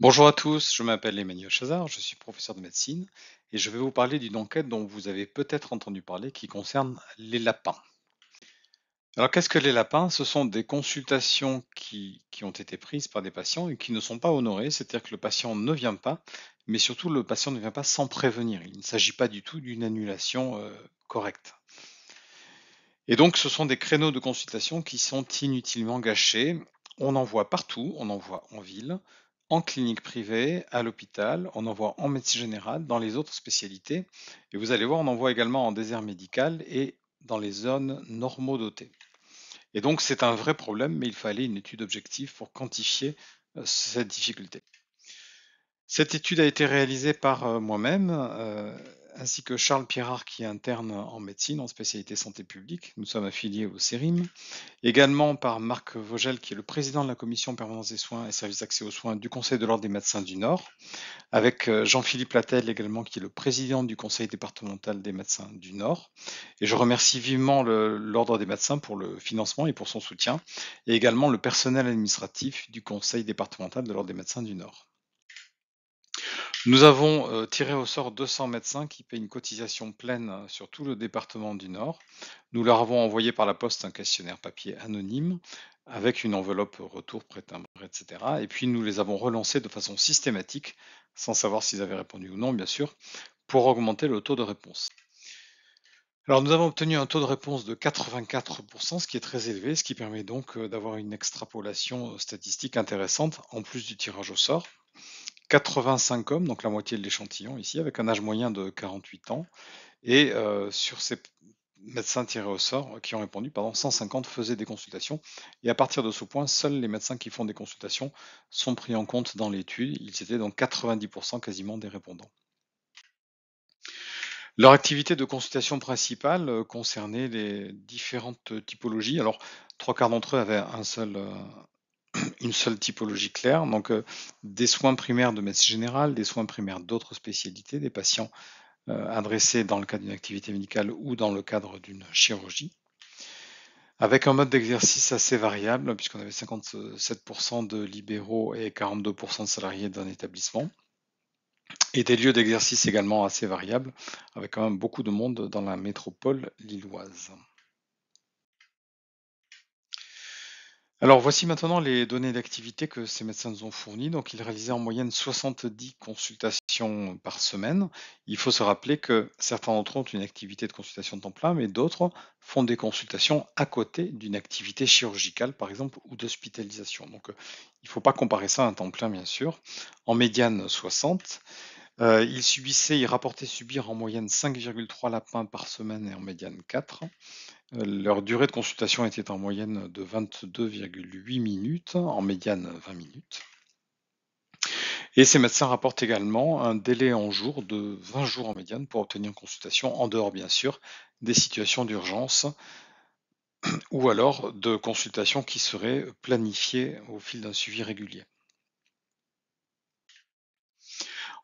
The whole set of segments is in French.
Bonjour à tous, je m'appelle Emmanuel Chazard, je suis professeur de médecine et je vais vous parler d'une enquête dont vous avez peut-être entendu parler qui concerne les lapins. Alors qu'est-ce que les lapins Ce sont des consultations qui, ont été prises par des patients et qui ne sont pas honorées, c'est-à-dire que le patient ne vient pas, mais surtout le patient ne vient pas sans prévenir. Il ne s'agit pas du tout d'une annulation euh, correcte. Et donc ce sont des créneaux de consultation qui sont inutilement gâchés. On en voit partout, on en voit en ville, en clinique privée, à l'hôpital, on envoie en médecine générale, dans les autres spécialités, et vous allez voir, on envoie également en désert médical et dans les zones normodotées. Et donc c'est un vrai problème, mais il fallait une étude objective pour quantifier euh, cette difficulté. Cette étude a été réalisée par euh, moi-même. Euh, ainsi que Charles Pierrard, qui est interne en médecine, en spécialité santé publique. Nous sommes affiliés au CERIM. Également par Marc Vogel, qui est le président de la commission permanence des soins et services d'accès aux soins du Conseil de l'Ordre des médecins du Nord. Avec euh, Jean-Philippe Latel également, qui est le président du Conseil départemental des médecins du Nord. Et je remercie vivement l'Ordre des médecins pour le financement et pour son soutien. Et également le personnel administratif du Conseil départemental de l'Ordre des médecins du Nord. Nous avons euh, tiré au sort 200 médecins qui paient une cotisation pleine euh, sur tout le département du Nord. Nous leur avons envoyé par la poste un questionnaire papier anonyme avec une enveloppe retour prétendue, etc. Et puis nous les avons relancés de façon systématique, sans savoir s'ils avaient répondu ou non, bien sûr, pour augmenter le taux de réponse. Alors nous avons obtenu un taux de réponse de 84%, ce qui est très élevé, ce qui permet donc euh, d'avoir une extrapolation statistique intéressante en plus du tirage au sort. 85 hommes, donc la moitié de l'échantillon ici, avec un âge moyen de 48 ans. Et euh, sur ces médecins tirés au sort euh, qui ont répondu, pardon, 150 faisaient des consultations. Et à partir de ce point, seuls les médecins qui font des consultations sont pris en compte dans l'étude. Ils étaient donc 90% quasiment des répondants. Leur activité de consultation principale euh, concernait les différentes typologies. Alors, trois quarts d'entre eux avaient un seul, une seule typologie claire, donc euh, des soins primaires de médecine générale, des soins primaires d'autres spécialités, des patients euh, adressés dans le cadre d'une activité médicale ou dans le cadre d'une chirurgie, avec un mode d'exercice assez variable, puisqu'on avait 57% de libéraux et 42% de salariés d'un établissement, et des lieux d'exercice également assez variables, avec quand même beaucoup de monde dans la métropole lilloise. Alors voici maintenant les données d'activité que ces médecins nous ont fournies. Donc ils réalisaient en moyenne 70 consultations par semaine. Il faut se rappeler que certains d'entre eux ont une activité de consultation de temps plein, mais d'autres font des consultations à côté d'une activité chirurgicale, par exemple, ou d'hospitalisation. Donc euh, il ne faut pas comparer ça à un temps plein, bien sûr. En médiane, 60. Euh, ils subissaient, ils rapportaient subir en moyenne 5,3 lapins par semaine et en médiane 4. Leur durée de consultation était en moyenne de 22,8 minutes, en médiane 20 minutes. Et ces médecins rapportent également un délai en jour de 20 jours en médiane pour obtenir une consultation, en dehors bien sûr des situations d'urgence ou alors de consultations qui seraient planifiées au fil d'un suivi régulier.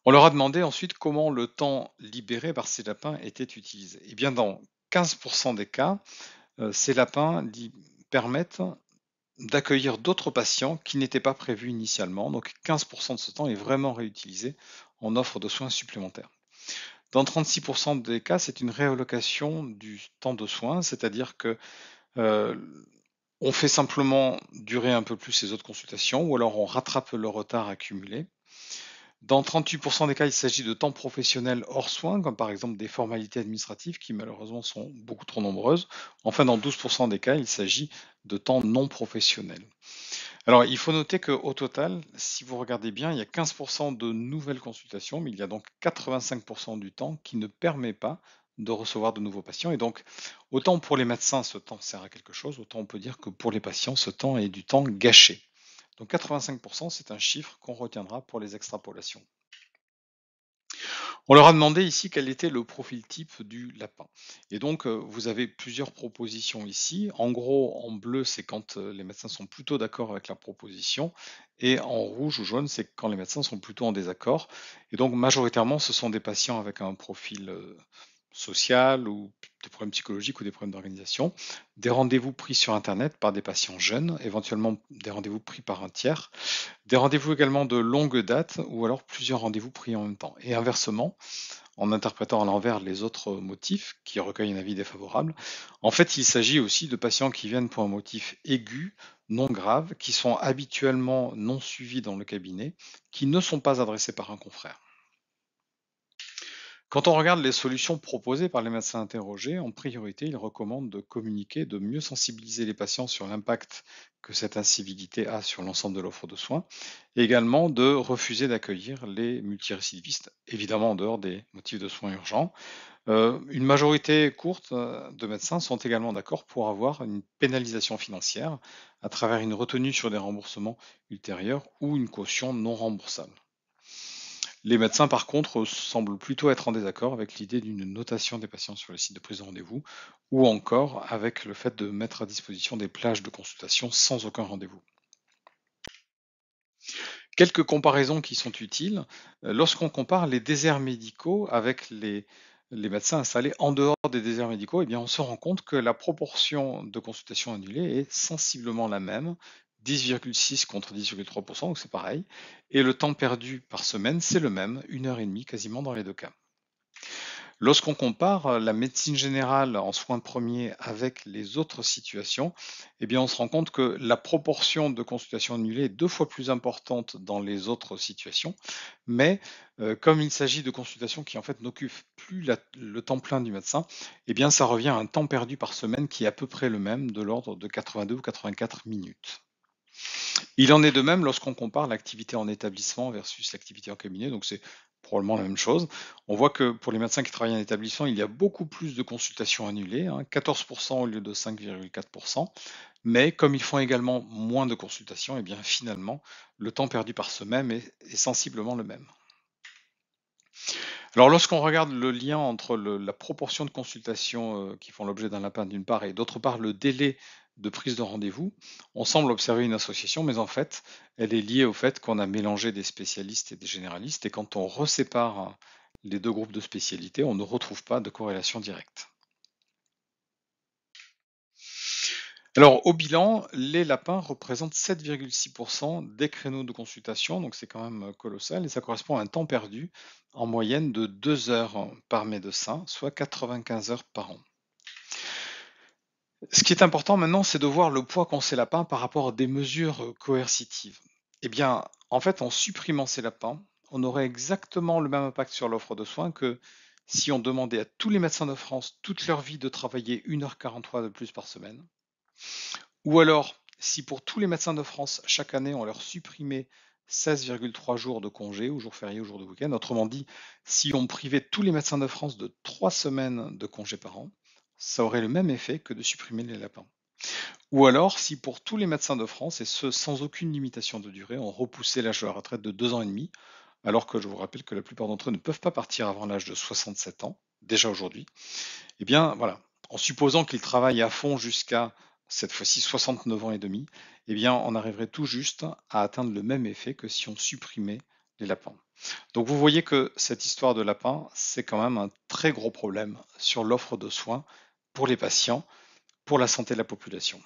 On leur a demandé ensuite comment le temps libéré par ces lapins était utilisé. Et eh bien dans 15% des cas, euh, ces lapins permettent d'accueillir d'autres patients qui n'étaient pas prévus initialement. Donc 15% de ce temps est vraiment réutilisé en offre de soins supplémentaires. Dans 36% des cas, c'est une réallocation du temps de soins, c'est-à-dire que euh, on fait simplement durer un peu plus ces autres consultations ou alors on rattrape le retard accumulé. Dans 38% des cas, il s'agit de temps professionnel hors soins, comme par exemple des formalités administratives qui malheureusement sont beaucoup trop nombreuses. Enfin, dans 12% des cas, il s'agit de temps non professionnel. Alors, il faut noter qu'au total, si vous regardez bien, il y a 15% de nouvelles consultations, mais il y a donc 85% du temps qui ne permet pas de recevoir de nouveaux patients. Et donc, autant pour les médecins, ce temps sert à quelque chose, autant on peut dire que pour les patients, ce temps est du temps gâché. Donc 85%, c'est un chiffre qu'on retiendra pour les extrapolations. On leur a demandé ici quel était le profil type du lapin. Et donc, euh, vous avez plusieurs propositions ici. En gros, en bleu, c'est quand euh, les médecins sont plutôt d'accord avec la proposition. Et en rouge ou jaune, c'est quand les médecins sont plutôt en désaccord. Et donc, majoritairement, ce sont des patients avec un profil euh, sociales ou des problèmes psychologiques ou des problèmes d'organisation, des rendez-vous pris sur Internet par des patients jeunes, éventuellement des rendez-vous pris par un tiers, des rendez-vous également de longue date ou alors plusieurs rendez-vous pris en même temps. Et inversement, en interprétant à l'envers les autres motifs qui recueillent un avis défavorable, en fait, il s'agit aussi de patients qui viennent pour un motif aigu, non grave, qui sont habituellement non suivis dans le cabinet, qui ne sont pas adressés par un confrère. Quand on regarde les solutions proposées par les médecins interrogés, en priorité, ils recommandent de communiquer, de mieux sensibiliser les patients sur l'impact que cette incivilité a sur l'ensemble de l'offre de soins, et également de refuser d'accueillir les multirécidivistes, évidemment en dehors des motifs de soins urgents. Euh, une majorité courte euh, de médecins sont également d'accord pour avoir une pénalisation financière à travers une retenue sur des remboursements ultérieurs ou une caution non remboursable. Les médecins, par contre, semblent plutôt être en désaccord avec l'idée d'une notation des patients sur les sites de prise de rendez-vous, ou encore avec le fait de mettre à disposition des plages de consultation sans aucun rendez-vous. Quelques comparaisons qui sont utiles. Euh, lorsqu'on compare les déserts médicaux avec les, médecins installés en dehors des déserts médicaux, eh bien on se rend compte que la proportion de consultations annulées est sensiblement la même, 10,6 contre 10,3%, donc c'est pareil. Et le temps perdu par semaine, c'est le même, une heure et demie quasiment dans les deux cas. Lorsqu'on compare euh, la médecine générale en soins premiers avec les autres situations, eh bien on se rend compte que la proportion de consultations annulées est deux fois plus importante dans les autres situations, mais euh, comme il s'agit de consultations qui en fait n'occupent plus le temps plein du médecin, eh bien ça revient à un temps perdu par semaine qui est à peu près le même, de l'ordre de 82 ou 84 minutes. Il en est de même lorsqu'on compare l'activité en établissement versus l'activité en cabinet, donc c'est probablement la même chose. On voit que pour les médecins qui travaillent en établissement, il y a beaucoup plus de consultations annulées, 14% hein, au lieu de 5,4%, mais comme ils font également moins de consultations, et eh bien finalement, le temps perdu par ce même est sensiblement le même. Alors lorsqu'on regarde le lien entre la proportion de consultations euh, qui font l'objet d'un lapin d'une part et d'autre part le délai de prise de rendez-vous, on semble observer une association, mais en fait, elle est liée au fait qu'on a mélangé des spécialistes et des généralistes, et quand on resépare les deux groupes de spécialités, on ne retrouve pas de corrélation directe. Alors, au bilan, les lapins représentent 7,6% des créneaux de consultation, donc c'est quand même colossal, et ça correspond à un temps perdu en moyenne de 2 heures par médecin, soit 95 heures par an. Ce qui est important maintenant, c'est de voir le poids qu'ont ces lapins par rapport à des mesures euh, coercitives. Eh bien, en fait, en supprimant ces lapins, on aurait exactement le même impact sur l'offre de soins que si on demandait à tous les médecins de France toute leur vie de travailler 1h43 de plus par semaine. Ou alors, si pour tous les médecins de France, chaque année, on leur supprimait 16,3 jours de congés, ou jours fériés, ou jours de week-end. Autrement dit, si on privait tous les médecins de France de 3 semaines de congés par an, ça aurait le même effet que de supprimer les lapins. Ou alors, si pour tous les médecins de France, et ce sans aucune limitation de durée, on repoussait l'âge de la retraite de 2 ans et demi, alors que je vous rappelle que la plupart d'entre eux ne peuvent pas partir avant l'âge de 67 ans, déjà aujourd'hui, eh bien voilà, en supposant qu'ils travaillent à fond jusqu'à cette fois-ci 69 ans et demi, eh bien on arriverait tout juste à atteindre le même effet que si on supprimait les lapins. Donc vous voyez que cette histoire de lapins, c'est quand même un très gros problème sur l'offre de soins pour les patients, pour la santé de la population.